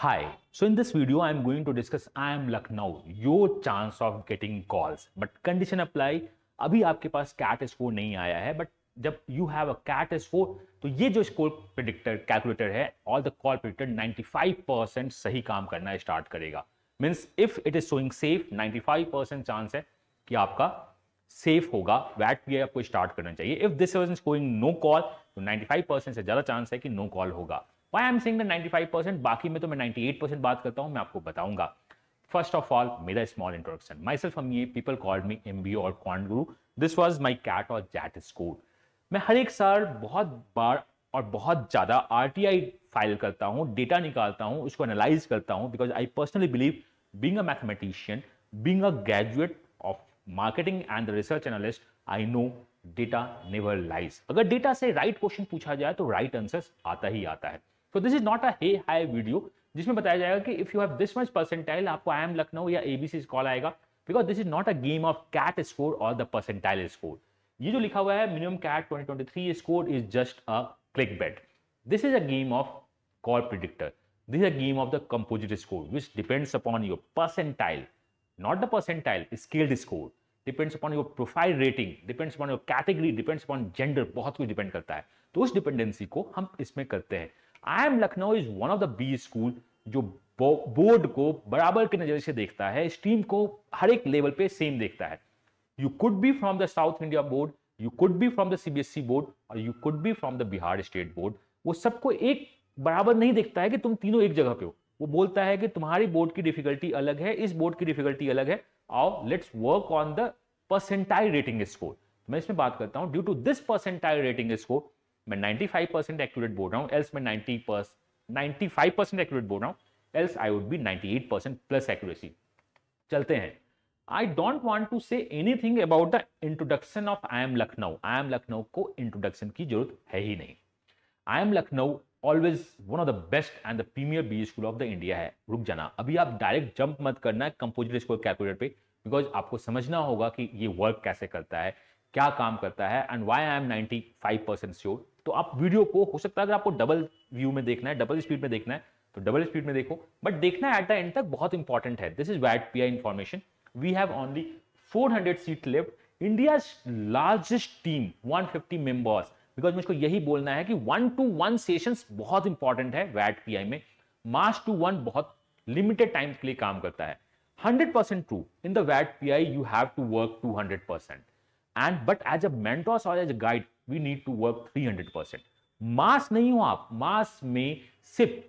Hi, so in this video, I'm going to discuss I am Lucknow, your chance of getting calls. But condition apply, अभी आपके पास cat score नहीं आया है but जब you have a CAT score तो ये जो score predictor calculator है ऑल द कॉल प्रिडिक्टर 95% सही काम करना स्टार्ट करेगा means if it is showing safe 95% chance है कि आपका सेफ होगा वैट भी आपको स्टार्ट करना चाहिए if this was going no call तो 95% से ज्यादा चांस है कि नो no कॉल होगा why I am saying ninety five percent बाकी में तो मैं नाइन्टी एट परसेंट बात करता हूँ मैं आपको बताऊंगा First of all, मेरा स्मॉल small introduction. Myself, हम ये people called me MBO और Quant Guru. This was my cat or jat school. मैं हर एक साल बहुत बार और बहुत ज़्यादा आर टी आई फाइल करता हूँ डेटा निकालता हूँ उसको एनालाइज करता हूँ because I personally believe being a mathematician being a graduate of marketing and research analyst I know data never lies अगर डेटा से राइट right क्वेश्चन पूछा जाए तो राइट right आंसर आता ही आता है so this is not a hey high video जिसमें बताया जाएगा कि if you have this much percentile आपको आई एम लखनऊ या एबीसी कॉल आएगा because this is not a game of CAT score और द परसेंटाइल स्कोर ये जो लिखा हुआ है minimum CAT 2023 score is just a click bait this is a game of call predictor this a game of the composite score which depends upon your percentile not the percentile scaled score depends upon your profile rating depends upon your category depends upon gender बहुत कुछ depend करता है तो उस dependency को हम इसमें करते हैं I am Lucknow is one of the B school जो बोर्ड को बराबर के नज़र से देखता है स्ट्रीम को हर एक लेवल पे सेम देखता है you could be from the South India board you could be from the CBSE board और you could be from the Bihar state board वो सबको एक बराबर नहीं देखता है कि तुम तीनों एक जगह पे हो वो बोलता है कि तुम्हारी बोर्ड की डिफिकल्टी अलग है इस बोर्ड की डिफिकल्टी अलग है और let's work on the percentile rating score मैं इसमें बात करता हूं due to this percentile rating score मैं 95 परसेंट एक्यूरेट बोल रहा हूँ एल्स मैं 90 परस 95 परसेंट एक्यूरेट बोल रहा हूँ else I would be 98 percent plus accuracy चलते हैं I don't want to say anything about the introduction of I am Lucknow I am Lucknow को इंट्रोडक्शन की जरूरत है ही नहीं I am Lucknow always one of the best and the premier B school of the India है रुक जाना अभी आप डायरेक्ट जंप मत करना है कंपोजिट स्कोर कैलकुलेटर पे बिकॉज आपको समझना होगा कि ये वर्क कैसे करता है क्या काम करता है and why I am ninety five percent sure तो आप वीडियो को हो सकता है अगर आपको डबल व्यू में देखना है डबल स्पीड में देखना है तो डबल स्पीड में देखो बट देखना एट द एंड तक बहुत इंपॉर्टेंट है दिस इज वैट P I information we have only 400 seat left India largest team 150 members because मुझको यही बोलना है कि वन टू वन सेशन बहुत इंपॉर्टेंट है वैट पी में मास टू वन बहुत लिमिटेड टाइम के लिए काम करता है hundred percent true in the वैट P I you have to work two hundred percent and but as a mentors और as a guide we need to work 300 percent mass नहीं हो आप मास में सिर्फ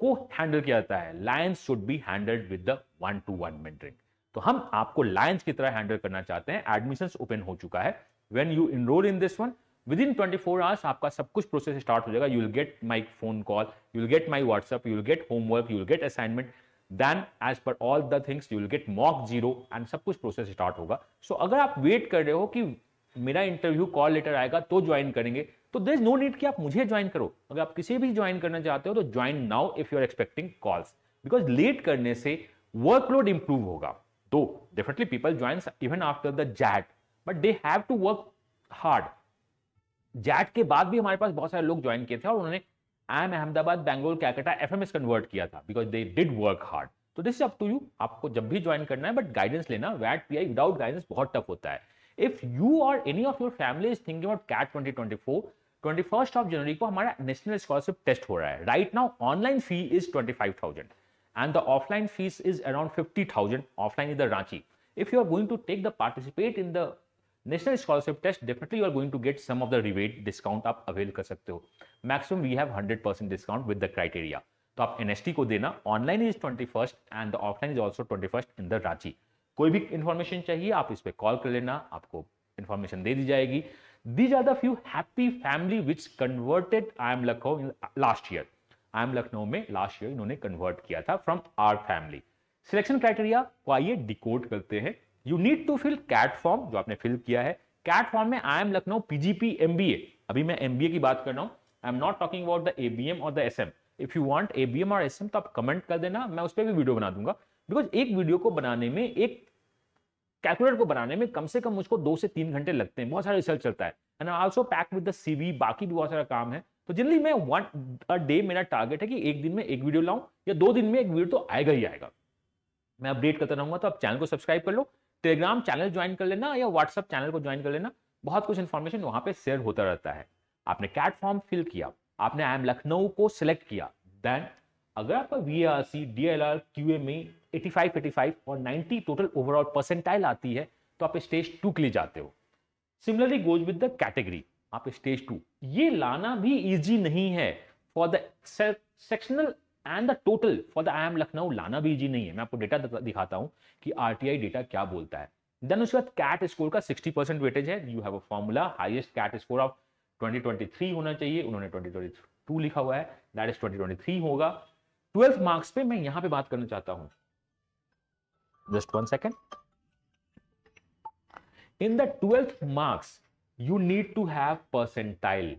को हैंडल किया जाता है lions should be handled with the one to one mentoring तो हम आपको लायंस की तरह हैंडल करना चाहते हैं एडमिशन ओपन हो चुका है when you enrol in this one within twenty four hours आपका सब कुछ प्रोसेस स्टार्ट हो जाएगा you will get my phone call you will get my WhatsApp you will get homework you will get assignment then as per all the things you will get mock zero and सब कुछ process start होगा सो so, अगर आप wait कर रहे हो कि मेरा इंटरव्यू कॉल लेटर आएगा तो ज्वाइन करेंगे तो देर इज नो नीड कि आप मुझे ज्वाइन करो अगर आप किसी भी ज्वाइन करना चाहते हो तो join now if you are expecting calls because late करने से वर्कलोड इंप्रूव होगा though definitely people join even after the XAT but they have to work hard XAT के बाद भी हमारे पास बहुत सारे लोग ज्वाइन किए थे और उन्होंने I am Ahmedabad Bangalore Calcutta F M S convert किया था because they did work hard तो दिस अप टू यू आपको जब भी ज्वाइन करना है बट गाइडेंस लेना वैट पी आई विदाउट गाइडेंस बहुत टफ होता है इफ यू और any of your family is thinking about cat twenty twenty four twenty first of January को हमारा नेशनल स्कॉलरशिप टेस्ट हो रहा है right now online fee is twenty five thousand and the offline fees is around fifty thousand offline the Ranchi if you are going to take the participate in the national scholarship test definitely are going to get some of the rebate discount आप avail कर सकते हो maximum we have hundred percent discount with the criteria तो आप एन को देना online is twenty first and offline is also twenty first in the Ranchi कोई भी इन्फॉर्मेशन चाहिए आप इस पर कॉल कर लेना आपको इन्फॉर्मेशन दे दी जाएगी these are the few happy family which converted I am Lucknow last year I am Lucknow में लास्ट ईयर इन्होंने कन्वर्ट किया था from our family selection criteria को आइए डिकोड करते हैं you need to fill CAT form जो आपने फिल किया है कैट फॉर्म में I am Lucknow PGP MBA अभी मैं एमबीए की बात कर रहा हूं I am not talking about the ABM और the S M if you want ABM और एस एम तो आप कमेंट कर देना मैं उस पर भी वीडियो बना दूंगा बिकॉज एक वीडियो को बनाने में एक कैलकुलेटर को बनाने में कम से कम मुझको दो से तीन घंटे लगते हैं बहुत सारा रिसर्च चलता है and also pack with the CV बाकी भी बहुत सारा काम है तो जनरली मैं वन अ डे मेरा टारगेट है कि एक दिन में एक वीडियो लाऊं या दो दिन में एक वीडियो तो आएगा ही आएगा मैं अपडेट करता रहूंगा तो आप चैनल को सब्सक्राइब कर लो टेलीग्राम चैनल ज्वाइन कर लेना या व्हाट्सअप चैनल को ज्वाइन कर लेना बहुत कुछ इन्फॉर्मेशन वहां पे शेयर होता रहता है आपने कैट फॉर्म फिल किया आपने आई एम लखनऊ को सिलेक्ट किया देन अगर आपका V R C D L R Q M E eighty five eighty five और नाइन्टी टोटल ओवरऑल परसेंटाइल आती है तो आप स्टेज टू के लिए जाते हो similarly goes with the category आप स्टेज टू ये लाना भी ईजी नहीं है for the sectional and the total for the I am Lucknow लाना भी जी नहीं है मैं आपको डेटा दिखाता हूँ कि आरटीआई डेटा क्या बोलता है देन उसके बाद कैट स्कोर का 60 परसेंट वेटेज है you have a formula highest CAT score of 2023 होना चाहिए उन्होंने 2022 लिखा हुआ है दैट इज 2023 होगा 12 मार्क्स पे मैं यहां पे बात करना चाहता हूं just one second in the twelfth marks you need to have percentile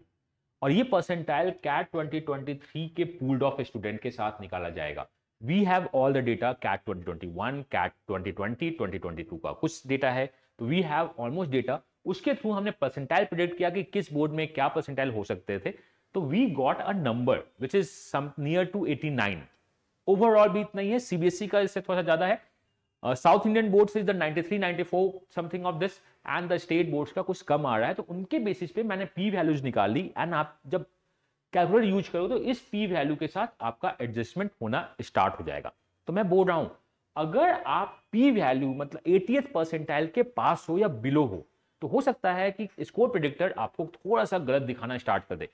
और ये परसेंटाइल कैट 2023 के पूल्ड ऑफ स्टूडेंट के साथ निकाला जाएगा we have all the data CAT 2021 CAT 2020 2022 का कुछ डेटा है तो वी हैव ऑलमोस्ट डेटा उसके थ्रू हमने परसेंटाइल प्रिडिक्ट किया कि किस बोर्ड में क्या परसेंटाइल हो सकते थे तो we got a number which is some near to 89 overall भी इतना ही है सीबीएसई e का इससे थोड़ा सा ज्यादा है South Indian board is the 93 94 something of this and the state board का कुछ कम आ रहा है तो उनके बेसिस पे मैंने पी वैल्यूज निकाल ली एंड आप जब कैलकुलेटर यूज करो तो इस पी वैल्यू के साथ आपका एडजस्टमेंट होना स्टार्ट हो जाएगा तो मैं बोल रहा हूं अगर आप पी वैल्यू मतलब एटी परसेंटाइल के पास हो या बिलो हो तो हो सकता है कि स्कोर प्रिडिक्टर आपको थोड़ा सा गलत दिखाना स्टार्ट कर दे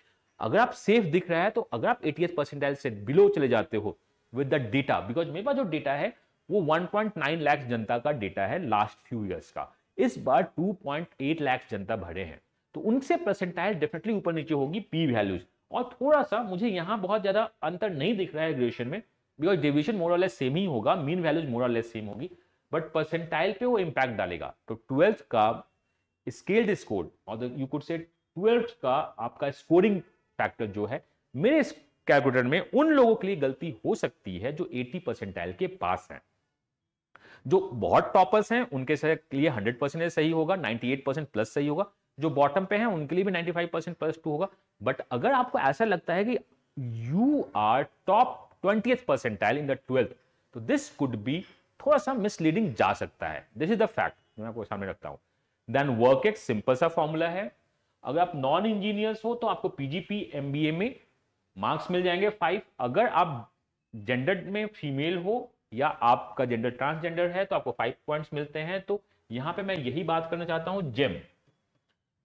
अगर आप सेफ दिख रहा है तो अगर आप एटी परसेंटाइल से बिलो चले जाते हो विद द डेटा बिकॉज मेरे पास जो डेटा है वो 1.9 लाख जनता का डेटा है लास्ट फ्यू ईयर्स का इस बार 2.8 लाख जनता भरे हैं तो उनसे परसेंटाइल डेफिनेटली ऊपर नीचे होगी पी वैल्यूज और थोड़ा सा मुझे यहाँ बहुत ज्यादा अंतर नहीं दिख रहा है ग्रेजुएशन में बिकॉज डिविजन मोरल सेम ही होगा मीन वैल्यूज मोरल सेम होगी बट परसेंटाइल पे वो इम्पैक्ट डालेगा तो ट्वेल्थ का स्केल्ड स्कोर और यू कुड से ट्वेल्थ का आपका स्कोरिंग फैक्टर जो है मेरे कैलकुलेटर में उन लोगों के लिए गलती हो सकती है जो 80 परसेंटाइल के पास हैं जो बहुत टॉपर्स हैं उनके लिए हंड्रेड परसेंट सही होगा नाइनटी एट परसेंट प्लस सही होगा जो बॉटम पे हैं उनके लिए भी ninety five percent plus two होगा बट अगर आपको ऐसा लगता है कि you are top twenty percentile in the twelfth तो दिस कुड बी थोड़ा सा मिसलीडिंग जा सकता है दिस इज द फैक्ट मैं आपको सामने रखता हूँ देन वर्क एक सिंपल सा फॉर्मूला है अगर आप नॉन इंजीनियर्स हो तो आपको पीजीपी एमबीए में मार्क्स मिल जाएंगे फाइव अगर आप जेंडर में फीमेल हो या आपका जेंडर ट्रांसजेंडर है तो आपको फाइव पॉइंट्स मिलते हैं तो यहाँ पे मैं यही बात करना चाहता हूँ जेम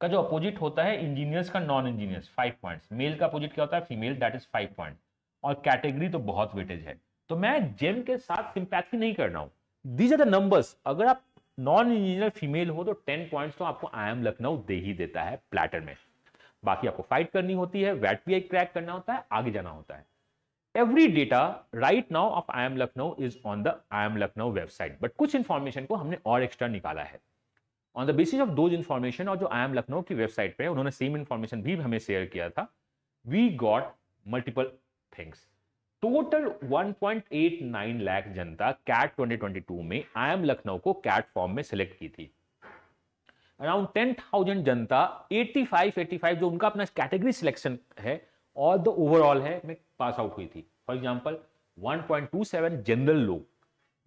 का जो अपोजिट होता है इंजीनियर्स का non engineers five points male का अपोजिट क्या होता है female that is five point और कैटेगरी तो बहुत वेटेज है तो मैं जेम के साथ सिंपैथी नहीं कर रहा हूँ दीज आर द नंबर्स अगर आप नॉन इंजीनियर फीमेल हो तो टेन पॉइंट्स तो आपको आई एम लखनऊ दे ही देता है प्लेटर में बाकी आपको फाइट करनी होती है वैट पी क्रैक करना होता है आगे जाना होता है every data right now of I am Lucknow is on the I am Lucknow website but कुछ इन्फॉर्मेशन को हमने और एक्स्ट्रा निकाला है on the basis of those information और जो आई एम लखनऊ की वेबसाइट पे उन्होंने सेम इन्फॉर्मेशन भी हमें शेयर किया था we got multiple things total 1.89 lakh जनता कैट 2022 में आई एम लखनऊ को कैट फॉर्म में सिलेक्ट की थी अराउंड टेन थाउजेंड जनता 85 85 जो उनका अपना कैटेगरी सिलेक्शन है और द ओवरऑल है मैं पास आउट हुई थी फॉर एग्जाम्पल 1.27 जनरल लोग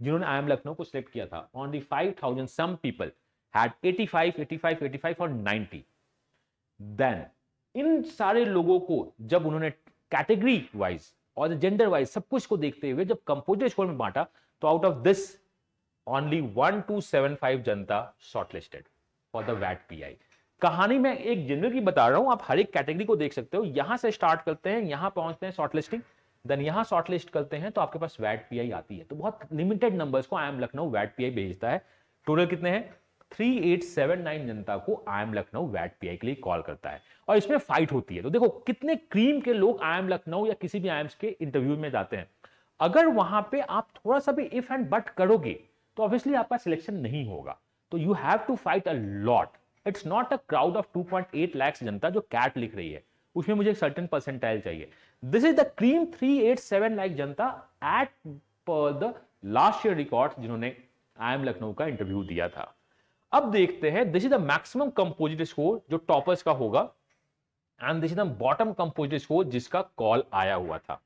जिन्होंने आई एम लखनऊ को सिलेक्ट किया था only the thousand some people had 85 85 85 और 90 देन इन सारे लोगों को जब उन्होंने कैटेगरी वाइज और जेंडर वाइज सब कुछ को देखते हुए जब कंपोजर स्कोर में बांटा तो आउट ऑफ दिस ओनली 1275 जनता शॉर्टलिस्टेड फॉर द वैट पीआई कहानी में एक जनरल की बता रहा हूं आप हर एक कैटेगरी को देख सकते हो यहां से स्टार्ट करते हैं यहां पहुंचते हैं शॉर्टलिस्टिंग देन यहां शॉर्टलिस्ट करते हैं तो आपके पास वैट पीआई आती है तो बहुत लिमिटेड नंबर्स को आई एम लखनऊ वैट पीआई भेजता है टोटल कितने हैं नाइन जनता को आई एम लखनऊ वैट पीआई के लिए कॉल करता है और इसमें फाइट होती है तो देखो कितने क्रीम के लोग आई एम लखनऊ या किसी भी आई एम्स के इंटरव्यू में जाते हैं अगर वहां पे आप थोड़ा सा भी इफ एंड बट करोगे तो ऑब्वियसली आपका सिलेक्शन नहीं होगा तो you have to fight a lot it's not a crowd of 2.8 point lakhs जनता जो कैट लिख रही है उसमें मुझे एक सर्टन परसेंटाइल चाहिए this is the cream 387 lakh जनता at the last year record जिन्होंने आई एम लखनऊ का इंटरव्यू दिया था अब देखते हैं this is the maximum composite score जो टॉपर्स का होगा and this is the bottom composite score जिसका कॉल आया हुआ था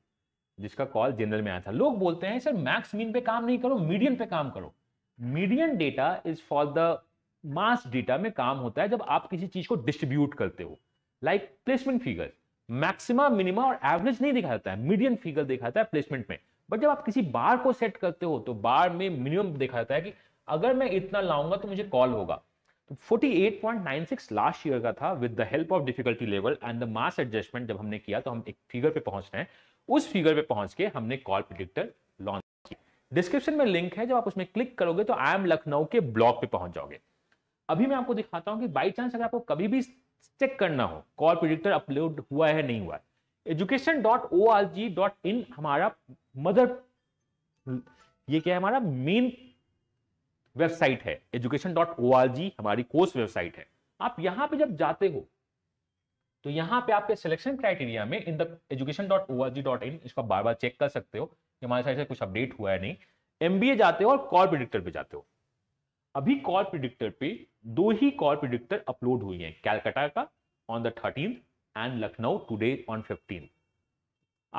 जिसका कॉल जनरल में आया था लोग बोलते हैं सर मैक्स मीन पे काम नहीं करो मीडियम पे काम करो medium data is for the mass data में काम होता है जब आप किसी चीज को डिस्ट्रीब्यूट करते हो like placement figure maxima minima और एवरेज नहीं दिखाता है मीडियम फिगर दिखाता है प्लेसमेंट में बट जब आप किसी बार को सेट करते हो तो बार में मिनिमम जाता है कि अगर मैं इतना लाऊंगा तो मुझे कॉल होगा तो 48.96 लास्ट ईयर का था with the help of difficulty level and the mass adjustment जब हमने किया तो हम एक फिगर पे पहुंच रहे हैं उस फिगर पे पहुंच के हमने कॉल प्रिडिक्टर लॉन्च किया डिस्क्रिप्शन में लिंक है जब आप उसमें क्लिक करोगे तो आई एम लखनऊ के ब्लॉग पे पहुंच जाओगे अभी मैं आपको दिखाता हूं कि बाई चांस अगर आपको कभी भी चेक करना हो कॉल प्रिडिक्टर अपलोड हुआ है नहीं हुआ education dot O R G dot in हमारा मदर ये क्या है हमारा मेन वेबसाइट है education dot O R G हमारी कोर्स वेबसाइट है आप यहां पे जब जाते हो तो यहाँ पे आपके सिलेक्शन क्राइटेरिया में in the education dot O R G dot in इसको बार बार चेक कर सकते हो कि हमारे साइड से कुछ अपडेट हुआ है नहीं एमबीए जाते हो और कॉल प्रिडिक्टर पे जाते हो अभी कॉल प्रिडिक्टर पे दो ही कॉल प्रिडिक्टर अपलोड हुई हैं कैलकाटा का on the thirteen and Lucknow today on fifteen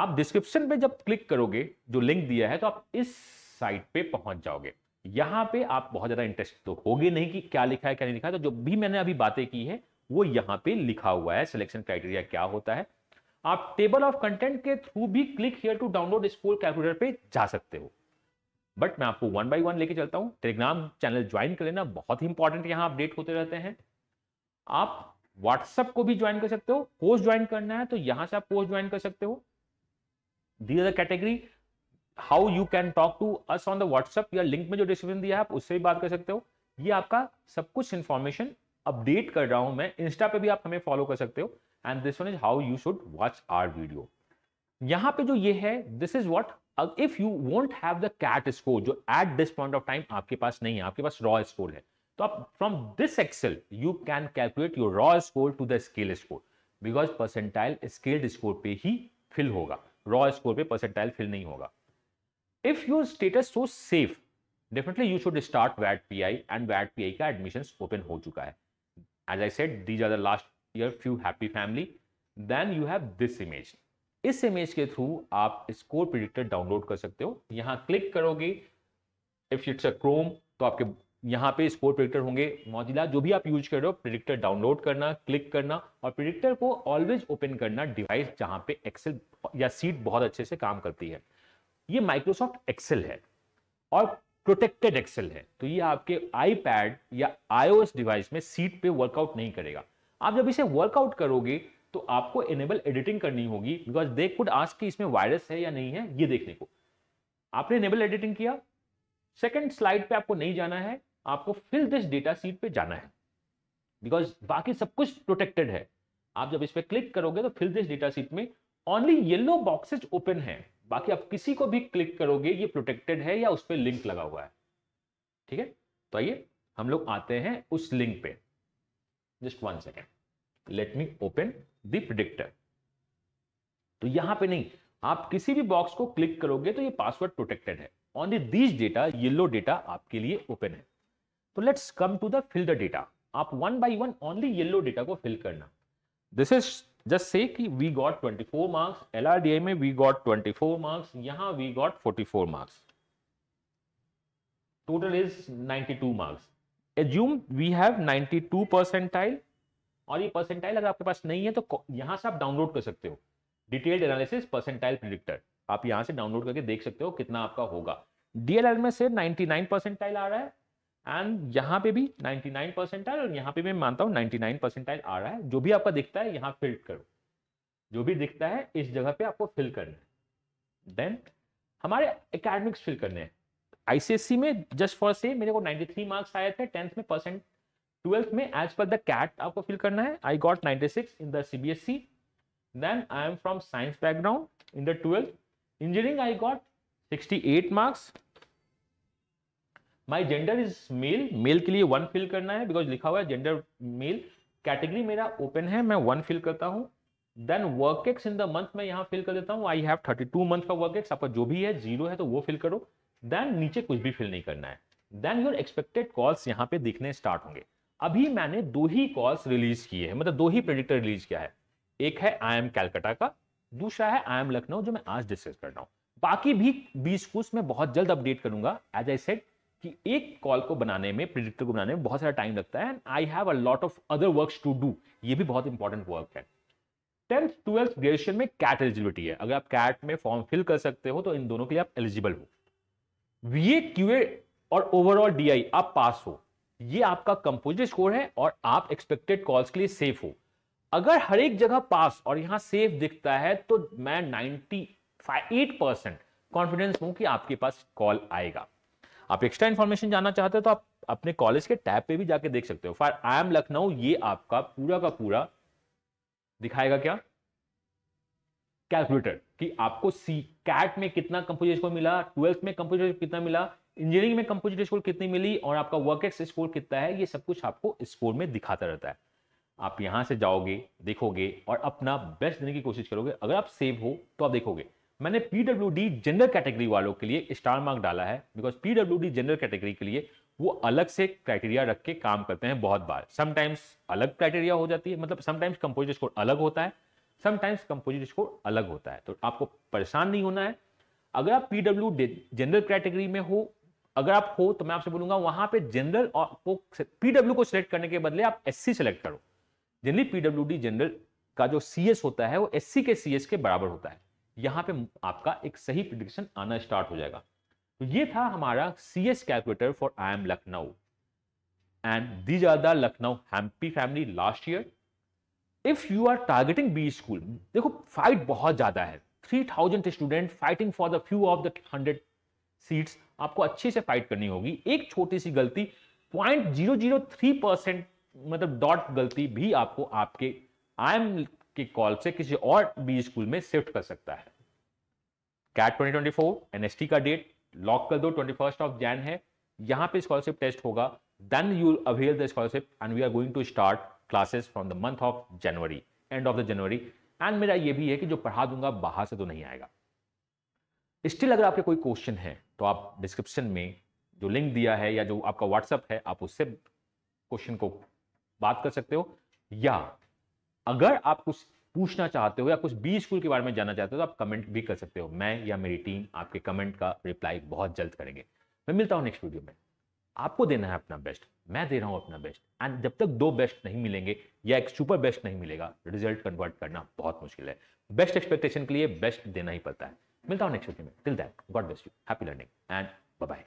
आप डिस्क्रिप्शन पे जब क्लिक करोगे जो लिंक दिया है तो आप इस साइट पे पहुंच जाओगे यहां पे आप बहुत ज़्यादा इंटरेस्ट तो होगे नहीं कि क्या लिखा है क्या नहीं लिखा है तो जो भी मैंने अभी बातें की है वो यहाँ पे लिखा हुआ है सिलेक्शन क्राइटेरिया क्या होता है आप टेबल ऑफ कंटेंट के थ्रू भी click here to download school calculator पे जा सकते हो बट मैं आपको वन बाई वन लेके चलता हूँ टेलीग्राम चैनल ज्वाइन कर लेना बहुत ही इंपॉर्टेंट यहाँ अपडेट होते रहते हैं आप व्हाट्सअप को भी ज्वाइन कर सकते हो कोर्स ज्वाइन करना है तो यहाँ से आप कोर्स ज्वाइन कर सकते हो the are the category how you can talk to us on the WhatsApp या लिंक में जो डिस्क्रिप्शन दिया है आप उससे भी बात कर सकते हो ये आपका सब कुछ इन्फॉर्मेशन अपडेट कर रहा हूं मैं इंस्टा पे भी आप हमें फॉलो कर सकते हो and this one is how you should watch our video यहाँ पे जो ये है this is what if you want have the CAT score जो at this point of time आपके पास नहीं है आपके पास रॉ स्कोर है तो आप from this Excel you can calculate your raw score two the scale score because percentile scaled score पे ही फिल होगा रॉ स्कोर पे परसेंटाइल फिल नहीं होगा if your status so safe definitely you should start VAT P I and VAT P आई का admission open हो चुका है as I set these are the last year few happy family then you have this image इस image के through आप score predictor download कर सकते हो यहाँ क्लिक करोगे इफ इट्स अ क्रोम तो आपके यहाँ पे स्कोर प्रिडिक्टर होंगे मोजिला जो भी आप यूज कर रहे हो प्रिडिक्टर डाउनलोड करना क्लिक करना और प्रिडिक्टर को ऑलवेज ओपन करना डिवाइस जहाँ पे एक्सेल या सीट बहुत अच्छे से काम करती है ये माइक्रोसॉफ्ट एक्सेल है और प्रोटेक्टेड एक्सेल है तो ये आपके आईपैड या आईओएस डिवाइस में सीट पे वर्कआउट नहीं करेगा आप जब इसे वर्कआउट करोगे तो आपको इनेबल एडिटिंग करनी होगी बिकॉज दे कुड आज की इसमें वायरस है या नहीं है ये देखने को आपने इनेबल एडिटिंग किया सेकेंड स्लाइड पे आपको नहीं जाना है आपको फिल दिस डेटा सीट पे जाना है बिकॉज बाकी सब कुछ प्रोटेक्टेड है आप जब इस पर क्लिक करोगे तो फिल दिस डेटा सीट में ओनली येलो बॉक्सेज ओपन है बाकी आप किसी को भी क्लिक करोगे ये प्रोटेक्टेड है या उस पर लिंक लगा हुआ है ठीक है तो आइए हम लोग आते हैं उस लिंक पे just one second let me open the predictor तो यहां पे नहीं आप किसी भी बॉक्स को क्लिक करोगे तो ये पासवर्ड प्रोटेक्टेड है only these data yellow data आपके लिए ओपन है तो let's come to the fill the data आप one by one only yellow data को फिल करना दिस इज जस्ट से कि वी गॉट 24 मार्क्स आई में वी गॉट 24 मार्क्स यहां we got 44 marks total is 92 marks assume we have 92 percentile और ये परसेंटाइल अगर आपके पास नहीं है तो यहाँ से आप डाउनलोड कर सकते हो डिटेल्ड एनालिसिस परसेंटाइल प्रिडिक्टर आप यहाँ से डाउनलोड करके देख सकते हो कितना आपका होगा डीएलएल में से 99 परसेंटाइल आ रहा है एंड यहाँ पे भी 99 परसेंटाइल और यहाँ पे मैं मानता हूँ 99 परसेंटाइल आ रहा है जो भी आपका दिखता है यहाँ फिल करो जो भी दिखता है इस जगह पे आपको फिल करना है देन हमारे अकेडमिक्स फिल करने हैं आईसीएससी में जस्ट फॉर से मेरे को 93 मार्क्स आए थे टेंथ में परसेंट ट्वेल्थ में एज पर द कैट आपको फिल करना है I got 96 in the CBSE then I am from science background in the twelfth engineering I got 68 marks my gender is male male के लिए one fill करना है because लिखा हुआ है जेंडर मेल कैटेगरी मेरा ओपन है मैं वन फिल करता हूँ then work ex in the month में यहाँ फिल कर देता हूँ I have thirty two month का वर्क एक्स आपका जो भी है जीरो है तो वो फिल करो देन नीचे कुछ भी फिल नहीं करना है देन योर एक्सपेक्टेड कॉल्स यहाँ पे दिखने स्टार्ट होंगे अभी मैंने दो ही कॉल्स रिलीज किए हैं मतलब दो ही प्रेडिक्टर रिलीज किया है एक है आई एम कैलकाटा का दूसरा है आई एम लखनऊ जो मैं आज डिस्कस कर रहा हूँ बाकी भी बीस कुछ मैं बहुत जल्द अपडेट करूंगा एज आई सेट कि एक कॉल को बनाने में प्रिडिक्टर को बनाने में बहुत सारा टाइम लगता है and I have a lot of other work to do ये भी बहुत इंपॉर्टेंट वर्क है टेंथ ट्वेल्थ ग्रेजुएशन में कैट एलिजिबिलिटी है अगर आप कैट में फॉर्म फिल कर सकते हो तो इन दोनों के लिए आप एलिजिबल हो वीए ए और ओवरऑल डीआई आप पास हो ये आपका कंपोजिट स्कोर है और आप एक्सपेक्टेड कॉल्स के लिए सेफ हो अगर हर एक जगह पास और यहां सेफ दिखता है तो मैं एट परसेंट कॉन्फिडेंस हूं कि आपके पास कॉल आएगा आप एक्स्ट्रा इंफॉर्मेशन जानना चाहते हो तो आप अपने कॉलेज के टैब पे भी जाके देख सकते हो फॉर आई एम लखनऊ ये आपका पूरा का पूरा दिखाएगा क्या कैलकुलेटर कि आपको सी कैट में कितना कंपोजिट स्कोर मिला ट्वेल्थ में कंपोजिट कितना मिला इंजीनियरिंग में कंपोजिट स्कोर कितनी मिली और आपका वर्क एक्स स्कोर कितना है ये सब कुछ आपको स्कोर में दिखाता रहता है आप यहाँ से जाओगे देखोगे और अपना बेस्ट देने की कोशिश करोगे अगर आप सेव हो तो आप देखोगे मैंने पीडब्ल्यूडी जनरल कैटेगरी वालों के लिए स्टार मार्क डाला है बिकॉज पीडब्ल्यूडी जनरल कैटेगरी के लिए वो अलग से क्राइटेरिया रख के काम करते हैं बहुत बार समटाइम्स अलग क्राइटेरिया हो जाती है मतलब समटाइम्स कंपोजिट स्कोर अलग होता है समटाइम्स कंपोजिट स्कोर अलग होता है तो आपको परेशान नहीं होना है अगर आप पीडब्ल्यू जनरल कैटेगरी में हो अगर आप हो तो मैं आपसे बोलूंगा वहां पे जनरल को पीडब्ल्यू को सिलेक्ट करने के बदले आप एस सी सिलेक्ट करो जनरली पीडब्ल्यू डी जनरल का जो सी एस होता है वो एस सी के सी एस के बराबर होता है यहाँ पे आपका एक सही प्रिडिक्शन आना स्टार्ट हो जाएगा तो ये था हमारा C S calculator for I M Lucknow and the ज्यादा Lucknow happy family last year if you are targeting B school देखो फाइट बहुत ज्यादा है three thousand student fighting for the few of the hundred seats आपको अच्छे से फाइट करनी होगी एक छोटी सी गलती point zero zero three percent मतलब डॉट गलती भी आपको आपके आई एम के कॉल से किसी और बी स्कूल में शिफ्ट कर सकता है कैट 2024 एनएसटी का डेट लॉक कर दो ट्वेंटी फर्स्ट ऑफ जैन है यहां पे स्कॉलरशिप टेस्ट होगा then you avail the scholarship and we are going to start classes from the month of January end of the January and मेरा ये भी है कि जो पढ़ा दूंगा बाहर से तो नहीं आएगा स्टिल अगर आपके कोई क्वेश्चन है तो आप डिस्क्रिप्शन में जो लिंक दिया है या जो आपका व्हाट्सअप है आप उससे क्वेश्चन को बात कर सकते हो या अगर आप कुछ पूछना चाहते हो या कुछ बी स्कूल के बारे में जानना चाहते हो तो आप कमेंट भी कर सकते हो मैं या मेरी टीम आपके कमेंट का रिप्लाई बहुत जल्द करेंगे मैं मिलता हूँ नेक्स्ट वीडियो में आपको देना है अपना बेस्ट मैं दे रहा हूँ अपना बेस्ट एंड जब तक दो बेस्ट नहीं मिलेंगे या एक सुपर बेस्ट नहीं मिलेगा रिजल्ट कन्वर्ट करना बहुत मुश्किल है बेस्ट एक्सपेक्टेशन के लिए बेस्ट देना ही पड़ता है We'll talk next week. Till then, God bless you. Happy learning and bye-bye.